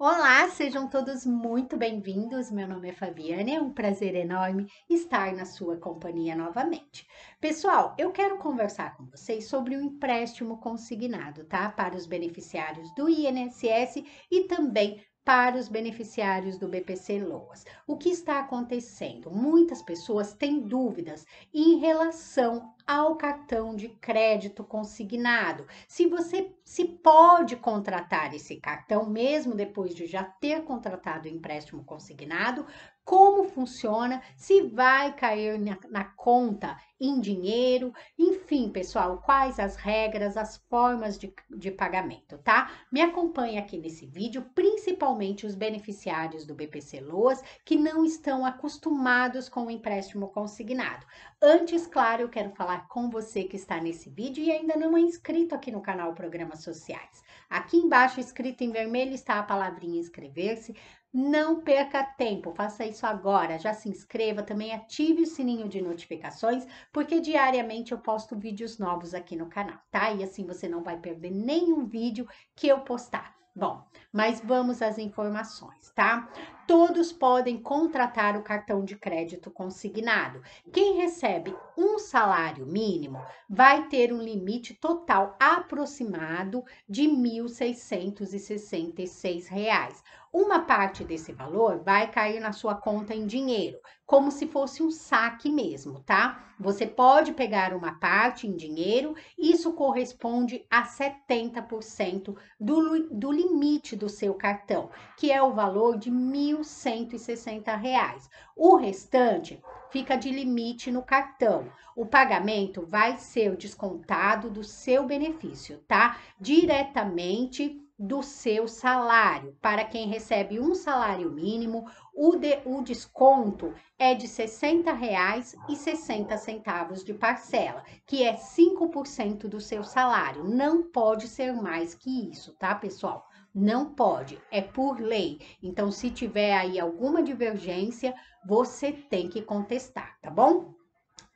Olá, sejam todos muito bem-vindos. Meu nome é Fabiane, é um prazer enorme estar na sua companhia novamente. Pessoal, eu quero conversar com vocês sobre o empréstimo consignado, tá? Para os beneficiários do INSS e também para os beneficiários do BPC Loas. O que está acontecendo? Muitas pessoas têm dúvidas em relação ao cartão de crédito consignado. Se você se pode contratar esse cartão mesmo depois de já ter contratado o empréstimo consignado, como funciona, se vai cair na, na, conta em dinheiro, enfim, pessoal, quais as regras, as formas de, de pagamento, tá? Me acompanhe aqui nesse vídeo, principalmente os beneficiários do BPC Loas que não estão acostumados com o empréstimo consignado. Antes, claro, eu quero falar falar com você que está nesse vídeo e ainda não é inscrito aqui no canal Programas Sociais. Aqui embaixo, escrito em vermelho, está a palavrinha inscrever-se. Não perca tempo, faça isso agora. Já se inscreva, também ative o sininho de notificações, porque diariamente eu posto vídeos novos aqui no canal, tá? E assim você não vai perder nenhum vídeo que eu postar. Bom, mas vamos às informações, tá? Todos podem contratar o cartão de crédito consignado. Quem recebe um salário mínimo vai ter um limite total aproximado de R$ 1.666. Uma parte desse valor vai cair na sua conta em dinheiro, como se fosse um saque mesmo, tá? Você pode pegar uma parte em dinheiro, isso corresponde a 70% do, do limite limite do seu cartão, que é o valor de R$ 1.160. O restante fica de limite no cartão. O pagamento vai ser descontado do seu benefício, tá? Diretamente do seu salário. Para quem recebe um salário mínimo, o, de, o desconto é de R$ 60,60 de parcela, que é 5% do seu salário. Não pode ser mais que isso, tá, pessoal? Não pode, é por lei. Então, se tiver aí alguma divergência, você tem que contestar, tá bom?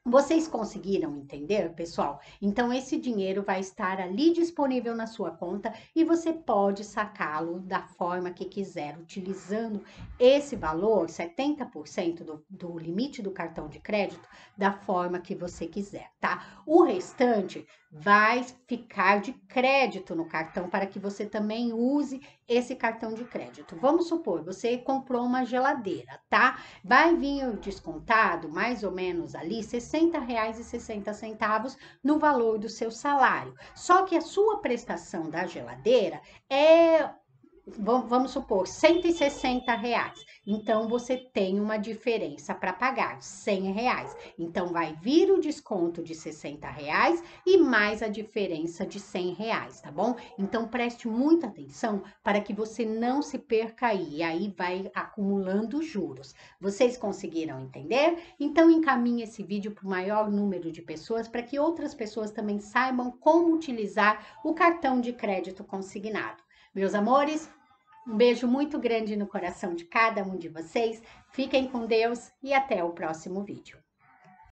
Vocês conseguiram entender, pessoal? Então, esse dinheiro vai estar ali disponível na sua conta e você pode sacá-lo da forma que quiser, utilizando esse valor, 70% do, do limite do cartão de crédito, da forma que você quiser, tá? O restante vai ficar de crédito no cartão para que você também use esse cartão de crédito. Vamos supor, você comprou uma geladeira, tá? Vai vir descontado mais ou menos ali R$ 60,60 no valor do seu salário. Só que a sua prestação da geladeira é vamos supor, 160 reais. Então, você tem uma diferença para pagar, 100 reais. Então, vai vir o desconto de 60 reais e mais a diferença de 100 reais, tá bom? Então, preste muita atenção para que você não se perca aí. E aí, vai acumulando juros. Vocês conseguiram entender? Então, encaminhe esse vídeo para o maior número de pessoas para que outras pessoas também saibam como utilizar o cartão de crédito consignado. Meus amores, um beijo muito grande no coração de cada um de vocês. Fiquem com Deus e até o próximo vídeo.